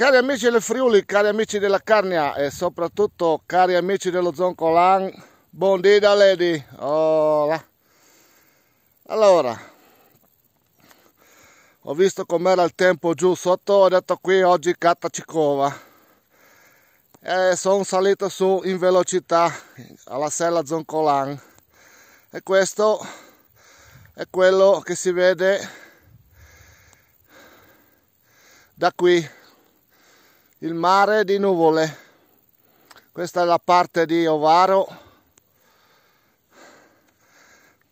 Cari amici del Friuli, cari amici della Carnia e soprattutto cari amici dello Zoncolan, buon dì da Lady. Hola. Allora, ho visto com'era il tempo giù sotto, ho detto qui oggi catta cicova. E sono salito su in velocità alla sella Zoncolan. E questo è quello che si vede da qui il mare di nuvole questa è la parte di Ovaro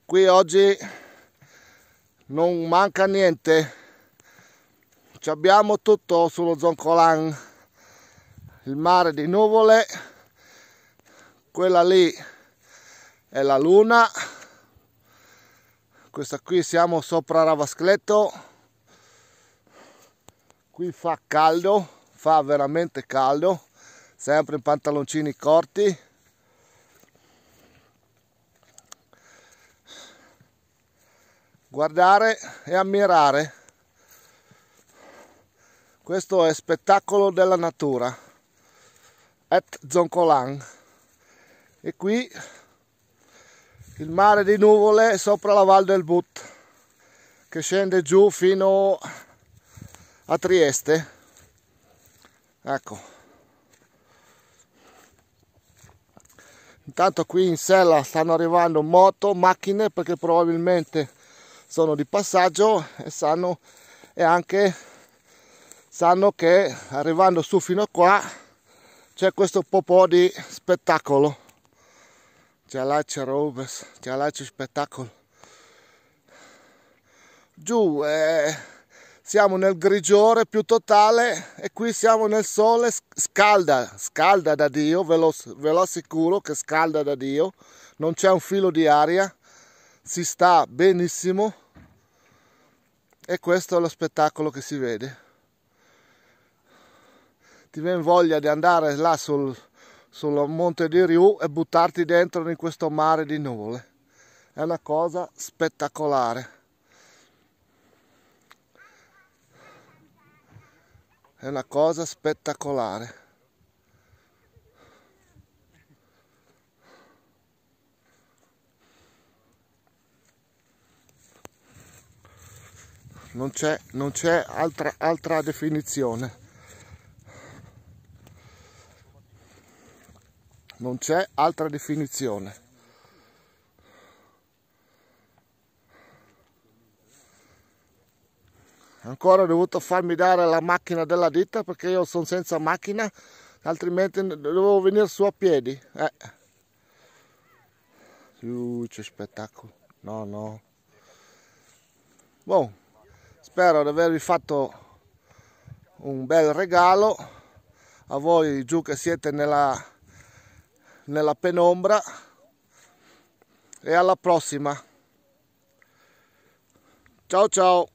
qui oggi non manca niente Ci abbiamo tutto sullo zoncolan il mare di nuvole quella lì è la luna questa qui siamo sopra Ravascleto qui fa caldo fa veramente caldo sempre in pantaloncini corti guardare e ammirare questo è spettacolo della natura et zoncolan e qui il mare di nuvole sopra la Val del But che scende giù fino a Trieste ecco intanto qui in sella stanno arrivando moto macchine perché probabilmente sono di passaggio e sanno e anche sanno che arrivando su fino a qua c'è questo po' po di spettacolo c'è là c'è Robes c'è là c'è spettacolo giù eh, siamo nel grigiore più totale e qui siamo nel sole, scalda, scalda da Dio, ve lo, ve lo assicuro che scalda da Dio, non c'è un filo di aria, si sta benissimo e questo è lo spettacolo che si vede. Ti viene voglia di andare là sul, sul monte di Riu e buttarti dentro in questo mare di nuvole. È una cosa spettacolare. è una cosa spettacolare non c'è, altra, altra definizione non c'è altra definizione ancora ho dovuto farmi dare la macchina della ditta perché io sono senza macchina altrimenti dovevo venire su a piedi eh. uh, c'è spettacolo no no boh spero di avervi fatto un bel regalo a voi giù che siete nella, nella penombra e alla prossima ciao ciao